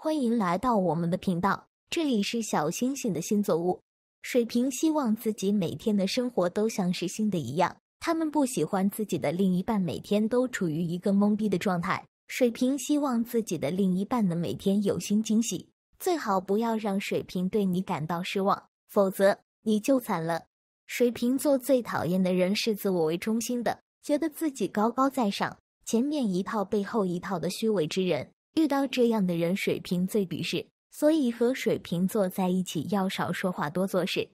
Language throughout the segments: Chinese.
欢迎来到我们的频道，这里是小星星的星座屋。水瓶希望自己每天的生活都像是新的一样，他们不喜欢自己的另一半每天都处于一个懵逼的状态。水瓶希望自己的另一半能每天有新惊喜，最好不要让水瓶对你感到失望，否则你就惨了。水瓶座最讨厌的人是自我为中心的，觉得自己高高在上，前面一套背后一套的虚伪之人。遇到这样的人，水瓶最鄙视，所以和水瓶座在一起要少说话，多做事。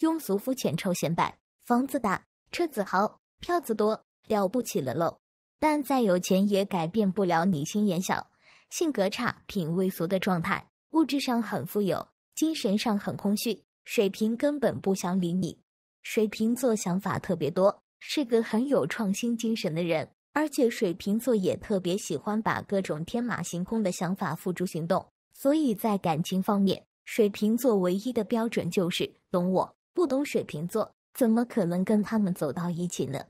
庸俗、肤浅、臭显摆，房子大，车子好，票子多了不起了喽！但再有钱也改变不了你心眼小、性格差、品味俗的状态。物质上很富有，精神上很空虚，水瓶根本不想理你。水瓶座想法特别多，是个很有创新精神的人。而且水瓶座也特别喜欢把各种天马行空的想法付诸行动，所以在感情方面，水瓶座唯一的标准就是懂我。不懂水瓶座，怎么可能跟他们走到一起呢？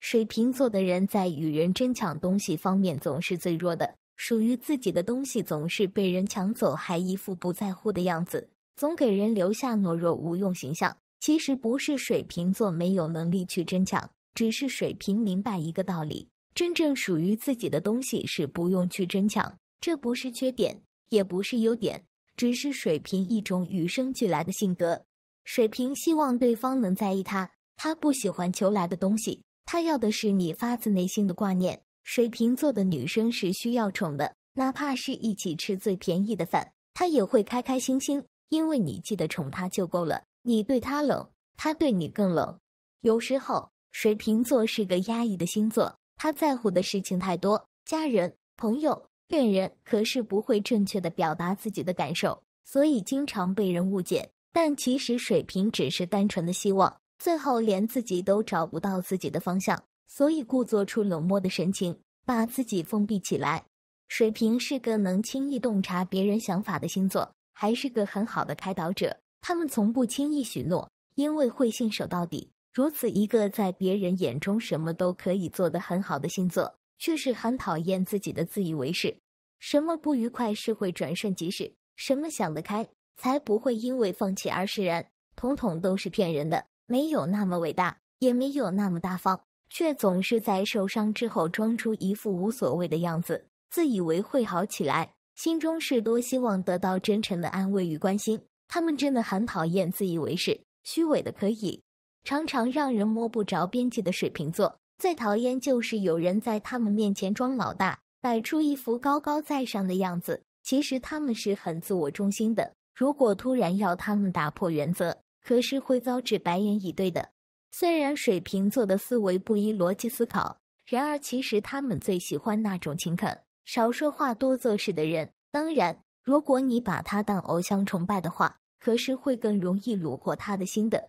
水瓶座的人在与人争抢东西方面总是最弱的，属于自己的东西总是被人抢走，还一副不在乎的样子，总给人留下懦弱无用形象。其实不是水瓶座没有能力去争抢，只是水瓶明白一个道理。真正属于自己的东西是不用去争抢，这不是缺点，也不是优点，只是水瓶一种与生俱来的性格。水瓶希望对方能在意他，他不喜欢求来的东西，他要的是你发自内心的挂念。水瓶座的女生是需要宠的，哪怕是一起吃最便宜的饭，她也会开开心心，因为你记得宠她就够了。你对她冷，她对你更冷。有时候，水瓶座是个压抑的星座。他在乎的事情太多，家人、朋友、恋人，可是不会正确的表达自己的感受，所以经常被人误解。但其实水瓶只是单纯的希望，最后连自己都找不到自己的方向，所以故作出冷漠的神情，把自己封闭起来。水瓶是个能轻易洞察别人想法的星座，还是个很好的开导者。他们从不轻易许诺，因为会信守到底。如此一个在别人眼中什么都可以做得很好的星座，却是很讨厌自己的自以为是。什么不愉快是会转瞬即逝，什么想得开才不会因为放弃而释然，统统都是骗人的。没有那么伟大，也没有那么大方，却总是在受伤之后装出一副无所谓的样子，自以为会好起来。心中是多希望得到真诚的安慰与关心。他们真的很讨厌自以为是、虚伪的，可以。常常让人摸不着边际的水瓶座，最讨厌就是有人在他们面前装老大，摆出一副高高在上的样子。其实他们是很自我中心的，如果突然要他们打破原则，可是会遭致白眼以对的。虽然水瓶座的思维不依逻辑思考，然而其实他们最喜欢那种勤恳、少说话、多做事的人。当然，如果你把他当偶像崇拜的话，可是会更容易虏获他的心的。